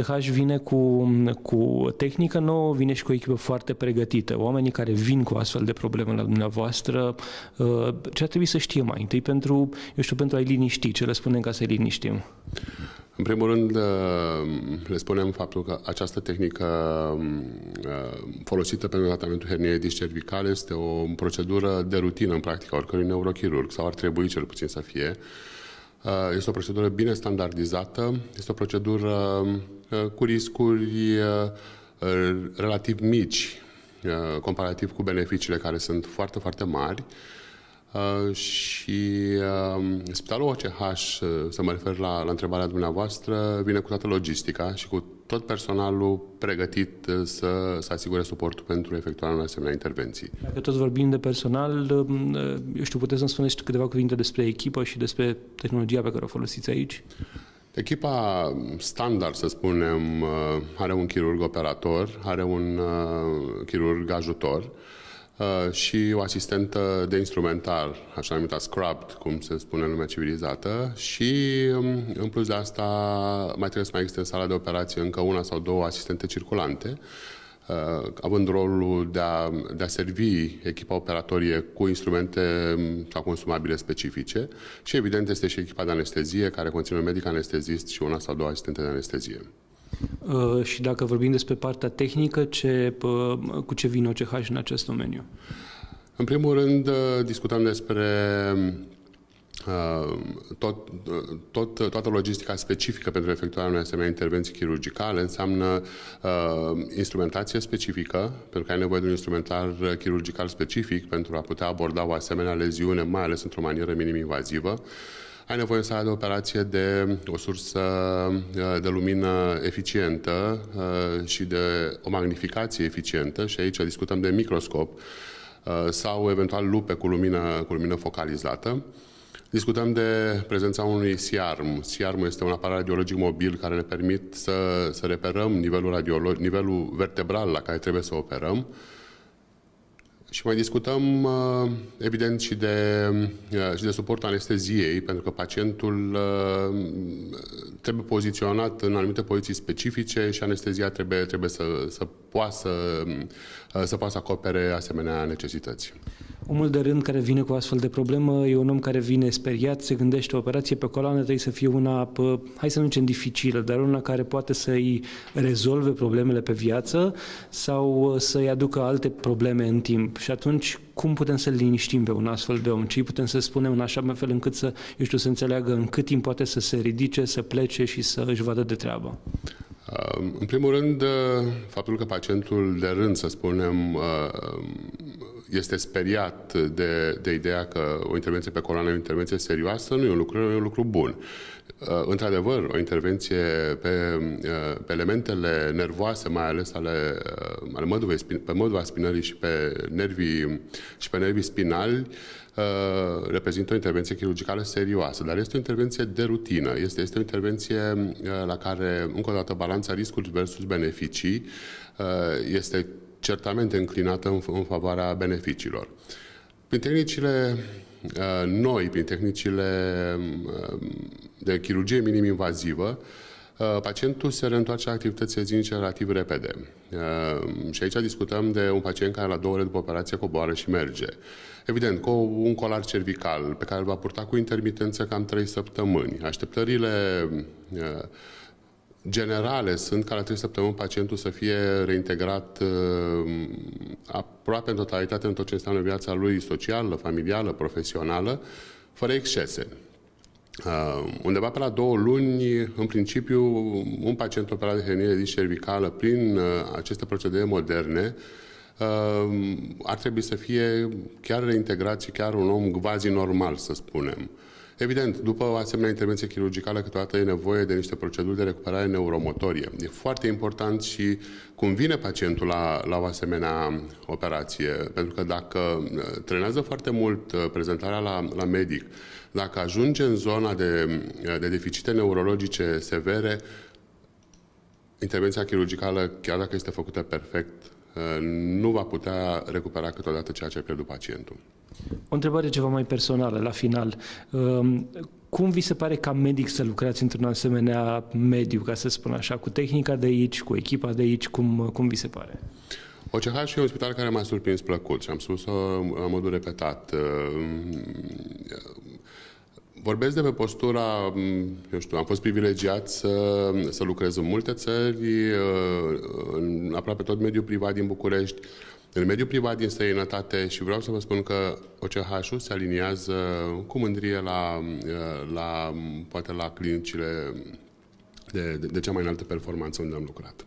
OCH vine cu, cu tehnică nouă, vine și cu o echipă foarte pregătită. Oamenii care vin cu astfel de probleme la dumneavoastră, uh, ce ar trebui să știe mai întâi pentru, eu știu, pentru a-i liniști? Ce le spunem ca să-i liniștim? În primul rând, uh, le spunem faptul că această tehnică um, uh, folosită pentru tratamentul herniei discervicale este o procedură de rutină în practica oricărui neurochirurg, sau ar trebui cel puțin să fie. Este o procedură bine standardizată, este o procedură um, cu riscuri relativ mici comparativ cu beneficiile care sunt foarte, foarte mari. Și Spitalul OCH, să mă refer la, la întrebarea dumneavoastră, vine cu toată logistica și cu tot personalul pregătit să, să asigure suportul pentru efectuarea unei asemenea intervenții. Dacă tot vorbim de personal, eu știu, puteți să-mi spuneți câteva cuvinte despre echipă și despre tehnologia pe care o folosiți aici? Echipa standard, să spunem, uh, are un chirurg operator, are un uh, chirurg ajutor uh, și o asistentă de instrumentar, așa numită scrubbed, cum se spune în lumea civilizată, și um, în plus de asta mai trebuie să mai există în sala de operație încă una sau două asistente circulante, Uh, având rolul de a, de a servi echipa operatorie cu instrumente um, sau consumabile specifice și evident este și echipa de anestezie care conține un medic anestezist și una sau două asistente de anestezie. Uh, și dacă vorbim despre partea tehnică, ce, uh, cu ce vine OCH în acest domeniu? În primul rând, uh, discutăm despre um, Uh, tot, uh, tot, toată logistica specifică pentru efectuarea unei asemenea intervenții chirurgicale înseamnă uh, instrumentație specifică, pentru că ai nevoie de un instrumentar chirurgical specific pentru a putea aborda o asemenea leziune, mai ales într-o manieră minim-invazivă. Ai nevoie în sala de operație de o sursă uh, de lumină eficientă și de o magnificație eficientă și aici discutăm de microscop sau eventual lupe cu lumină, cu lumină focalizată. Discutăm de prezența unui SIARM. SIARM este un aparat radiologic mobil care ne permit să, să reperăm nivelul, radiolog, nivelul vertebral la care trebuie să operăm. Și mai discutăm, uh, evident, și de, uh, și de suportul anesteziei, pentru că pacientul uh, trebuie poziționat în anumite poziții specifice și anestezia trebuie, trebuie să, să, poată, să poată să acopere asemenea necesități. Omul de rând care vine cu astfel de problemă e un om care vine speriat, se gândește o operație pe coloană, trebuie să fie una, pă, hai să nu zicem dificilă, dar una care poate să-i rezolve problemele pe viață sau ă, să-i aducă alte probleme în timp. Și atunci, cum putem să-l liniștim pe un astfel de om? Ce putem să spunem în așa fel încât să, eu știu, să înțeleagă în cât timp poate să se ridice, să plece și să își vadă de treabă? În primul rând, ă, faptul că pacientul de rând, să spunem, ă, este speriat de, de ideea că o intervenție pe coloană e o intervenție serioasă, nu e un lucru, e un lucru bun. Uh, într-adevăr, o intervenție pe, uh, pe elementele nervoase, mai ales ale, uh, ale măduvei, pe măduva spinării și pe nervii, și pe nervii spinali, reprezintă o intervenție chirurgicală serioasă, dar este o intervenție de rutină. Este, este o intervenție la care, încă o dată, balanța riscuri versus beneficii este certamente înclinată în, în favoarea beneficiilor. Prin tehnicile uh, noi, prin tehnicile uh, de chirurgie minim-invazivă, uh, pacientul se reîntoarce la activitățile zilnice relativ repede. Uh, și aici discutăm de un pacient care la două ore după operație coboară și merge. Evident, cu un colar cervical pe care îl va purta cu intermitență cam 3 săptămâni. Așteptările uh, generale sunt care trebuie săptămâni pacientul să fie reintegrat uh, aproape în totalitate în tot ce înseamnă viața lui socială, familială, profesională, fără excese. Uh, undeva pe la două luni, în principiu, un pacient operat de hernie de cervicală prin uh, aceste procedee moderne uh, ar trebui să fie chiar reintegrat și chiar un om quasi normal, să spunem. Uh, Evident, după o asemenea intervenție chirurgicală, câteodată e nevoie de niște proceduri de recuperare neuromotorie. E foarte important și cum vine pacientul la, la o asemenea operație, pentru că dacă uh, trenează foarte mult uh, prezentarea la, la medic, dacă ajunge în zona de, uh, de deficite neurologice severe, intervenția chirurgicală, chiar dacă este făcută perfect, nu va putea recupera câteodată ceea ce a pierdut pacientul. O întrebare ceva mai personală, la final. Ehm, cum vi se pare ca medic să lucrați într-un asemenea mediu, ca să spun așa, cu tehnica de aici, cu echipa de aici, cum, cum vi se pare? OCH și un spital care m-a surprins plăcut și am spus-o în modul repetat. Ehm, vorbesc de pe postura, eu știu, am fost privilegiat să, să lucrez în multe țări, ehm, în aproape tot mediul privat din București, în mediul privat din străinătate și vreau să vă spun că OCH-ul se aliniază cu mândrie la, uh, la poate la clinicile de, de, de cea mai înaltă performanță unde am lucrat.